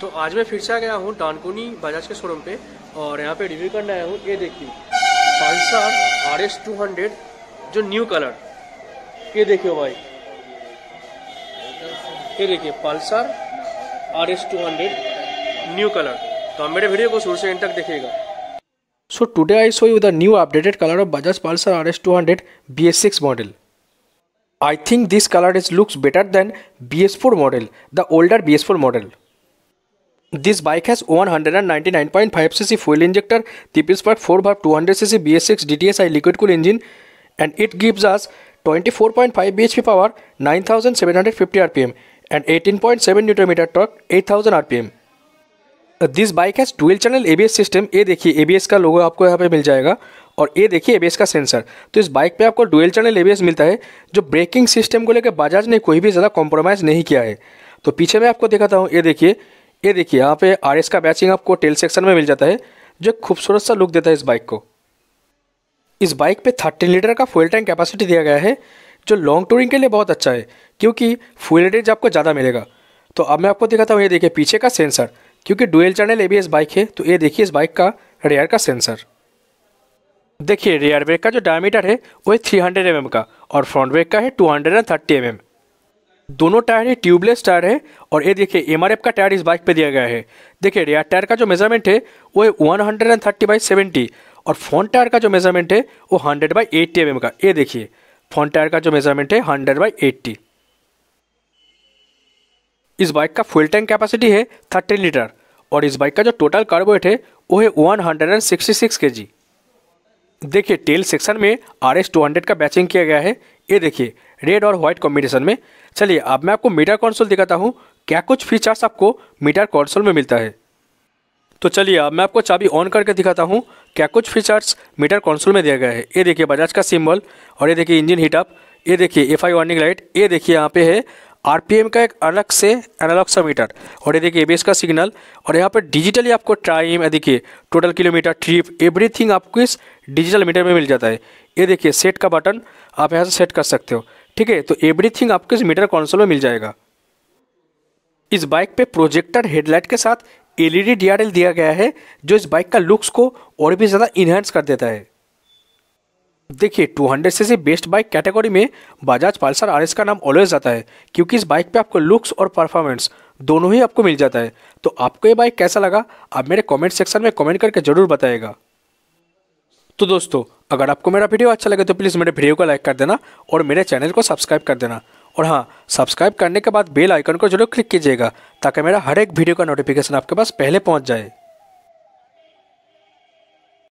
तो आज मैं फिर से आ गया हूँ डानकोनी बजाज के शोरूम पे और यहाँ पे रिव्यू करने आया हूँ ये देखिए Pulsar R S two hundred जो न्यू कलर ये देखियो भाई ये देखिए Pulsar R S two hundred new colour तो मेरे वीडियो को शुरू से एंड तक देखिएगा so today I show you the new updated colour of Bajaj Pulsar R S two hundred B S six model I think this colour is looks better than B S four model the older B S four model This bike has 199.5 cc fuel injector, the Pittsburgh 4 bar 200 cc BS6 DTSI liquid cool engine and it gives us 24.5 bhp power 9750 rpm and 18.7 Nm torque 8000 rpm. This bike has twelve channel S system ये देखिए S का लोगो आपको यहाँ पे मिल जाएगा और ये देखिए एबीएस का सेंसर तो इस बाइक पे आपको डुअल चैनल एबीएस मिलता है जो ब्रेकिंग सिस्टम को लेकर बजाज ने कोई भी ज़्यादा कॉम्प्रोमाइज़ नहीं किया है तो पीछे मैं आपको दिखाता हूँ ये देखिए ये देखिए यहाँ पे आर का बैचिंग आपको टेल सेक्शन में मिल जाता है जो खूबसूरत सा लुक देता है इस बाइक को इस बाइक पे 30 लीटर का फ्यूल टैंक कैपेसिटी दिया गया है जो लॉन्ग टूरिंग के लिए बहुत अच्छा है क्योंकि फ्यूल रेंज आपको ज़्यादा मिलेगा तो अब मैं आपको दिखाता हूँ ये देखिए पीछे का सेंसर क्योंकि dual channel A B bike है तो ये देखिए इस बाइक का रेयर का सेंसर देखिए रेयर ब्रेक का जो डायमीटर है वो है थ्री हंड्रेड mm का और फ्रंट ब्रेक का है two hundred and thirty M दोनों टायर ही ट्यूबलेस टायर है और ये देखिए एम का टायर इस बाइक पे दिया गया है देखिए रियर टायर का जो मेजरमेंट है वो है one hundred and thirty by seventy और फ्रंट टायर का जो मेजरमेंट है वो हंड्रेड बाई एट्टी एम का ये देखिए फ्रंट टायर का जो मेजरमेंट है हंड्रेड बाई एट्टी इस बाइक का फुल टैंक कैपेसिटी है थर्टीन लीटर और इस बाइक का जो टोटल कार्बोएट है वो है one hundred and sixty six K G देखिए टेल सेक्शन में आर एस टू हंड्रेड का बैचिंग किया गया है ये देखिए रेड और व्हाइट कॉम्बिनेशन में चलिए अब मैं आपको मीटर कॉन्सोल दिखाता हूँ क्या कुछ फीचर्स आपको मीटर कॉन्सोल में मिलता है तो चलिए अब मैं आपको चाबी ऑन करके दिखाता हूँ क्या कुछ फीचर्स मीटर कॉन्सोल में दिया गया है ये देखिए बजाज का सिम्बल और ये देखिए इंजन हीटअप ये देखिए एफ आई वार्निंग लाइट ये देखिए यहाँ पे है आरपीएम का एक अलग से एनालॉग सा मीटर और ये देखिए एबीएस का सिग्नल और यहाँ पर डिजिटली आपको टाइम देखिए टोटल किलोमीटर ट्रिप एवरीथिंग आपको इस डिजिटल मीटर में मिल जाता है ये देखिए सेट का बटन आप यहाँ से सेट कर सकते हो ठीक है तो एवरीथिंग आपको इस मीटर कॉन्सोल में मिल जाएगा इस बाइक पे प्रोजेक्टर हेडलाइट के साथ एलईडी डीआरएल दिया गया है जो इस बाइक का लुक्स को और भी ज़्यादा इन्हेंस कर देता है देखिए 200 सी बेस्ट बाइक कैटेगरी में बजाज पल्सर आर का नाम ऑलवेज आता है क्योंकि इस बाइक पे आपको लुक्स और परफॉर्मेंस दोनों ही आपको मिल जाता है तो आपको ये बाइक कैसा लगा आप मेरे कमेंट सेक्शन में कमेंट करके ज़रूर बताएगा तो दोस्तों अगर आपको मेरा वीडियो अच्छा लगे तो प्लीज़ मेरे वीडियो को लाइक कर देना और मेरे चैनल को सब्सक्राइब कर देना और हाँ सब्सक्राइब करने के बाद बेल आइकन को जरूर क्लिक कीजिएगा ताकि मेरा हर एक वीडियो का नोटिफिकेशन आपके पास पहले पहुँच जाए